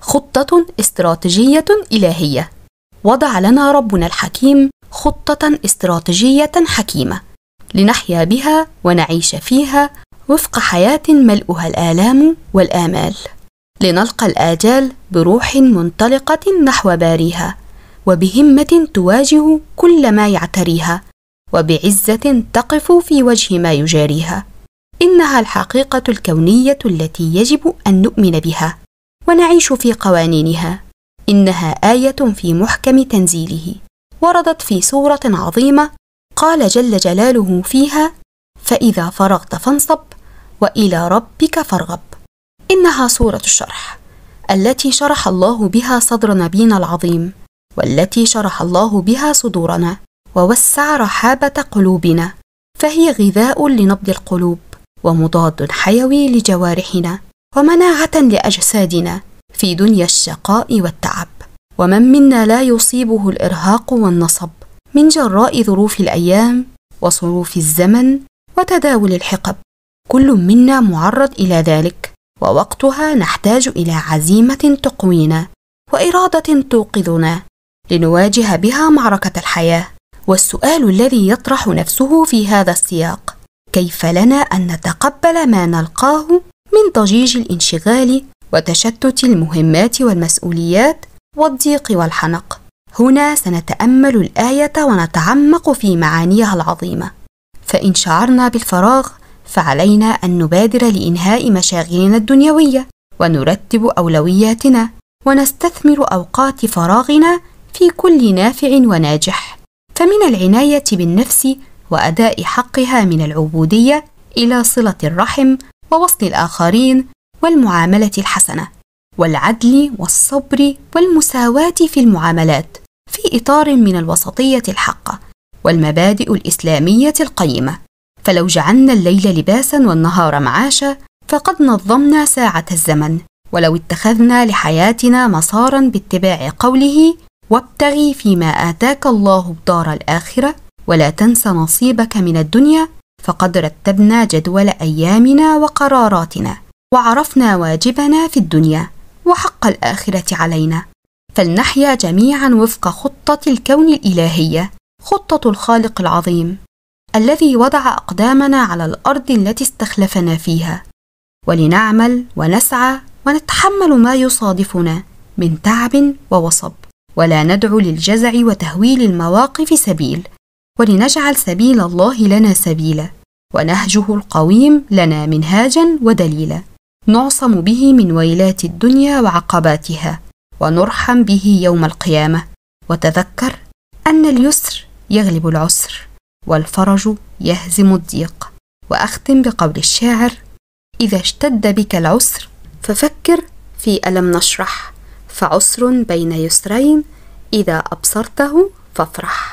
خطة استراتيجية إلهية وضع لنا ربنا الحكيم خطة استراتيجية حكيمة لنحيا بها ونعيش فيها وفق حياة ملؤها الآلام والآمال لنلقى الآجال بروح منطلقة نحو باريها وبهمه تواجه كل ما يعتريها وبعزه تقف في وجه ما يجاريها انها الحقيقه الكونيه التي يجب ان نؤمن بها ونعيش في قوانينها انها ايه في محكم تنزيله وردت في سوره عظيمه قال جل جلاله فيها فاذا فرغت فانصب والى ربك فارغب انها سوره الشرح التي شرح الله بها صدر نبينا العظيم والتي شرح الله بها صدورنا ووسع رحابه قلوبنا فهي غذاء لنبض القلوب ومضاد حيوي لجوارحنا ومناعه لاجسادنا في دنيا الشقاء والتعب ومن منا لا يصيبه الارهاق والنصب من جراء ظروف الايام وصروف الزمن وتداول الحقب كل منا معرض الى ذلك ووقتها نحتاج الى عزيمه تقوينا واراده توقظنا لنواجه بها معركة الحياة والسؤال الذي يطرح نفسه في هذا السياق كيف لنا أن نتقبل ما نلقاه من ضجيج الانشغال وتشتت المهمات والمسؤوليات والضيق والحنق هنا سنتامل الايه ونتعمق في معانيها العظيمه فان شعرنا بالفراغ فعلينا ان نبادر لانهاء مشاغلنا الدنيويه ونرتب اولوياتنا ونستثمر اوقات فراغنا في كل نافع وناجح فمن العنايه بالنفس واداء حقها من العبوديه الى صله الرحم ووصل الاخرين والمعامله الحسنه والعدل والصبر والمساواه في المعاملات في اطار من الوسطيه الحقه والمبادئ الاسلاميه القيمه فلو جعلنا الليل لباسا والنهار معاشا فقد نظمنا ساعه الزمن ولو اتخذنا لحياتنا مسارا باتباع قوله وابتغ فيما آتاك الله الدار الآخرة ولا تنس نصيبك من الدنيا فقد رتبنا جدول أيامنا وقراراتنا وعرفنا واجبنا في الدنيا وحق الآخرة علينا فلنحيا جميعا وفق خطة الكون الإلهية خطة الخالق العظيم الذي وضع أقدامنا على الأرض التي استخلفنا فيها ولنعمل ونسعى ونتحمل ما يصادفنا من تعب ووصب ولا ندعو للجزع وتهويل المواقف سبيل ولنجعل سبيل الله لنا سبيلا ونهجه القويم لنا منهاجا ودليلا نعصم به من ويلات الدنيا وعقباتها ونرحم به يوم القيامه وتذكر ان اليسر يغلب العسر والفرج يهزم الضيق واختم بقول الشاعر اذا اشتد بك العسر ففكر في الم نشرح فعسر بين يسرين إذا أبصرته فافرح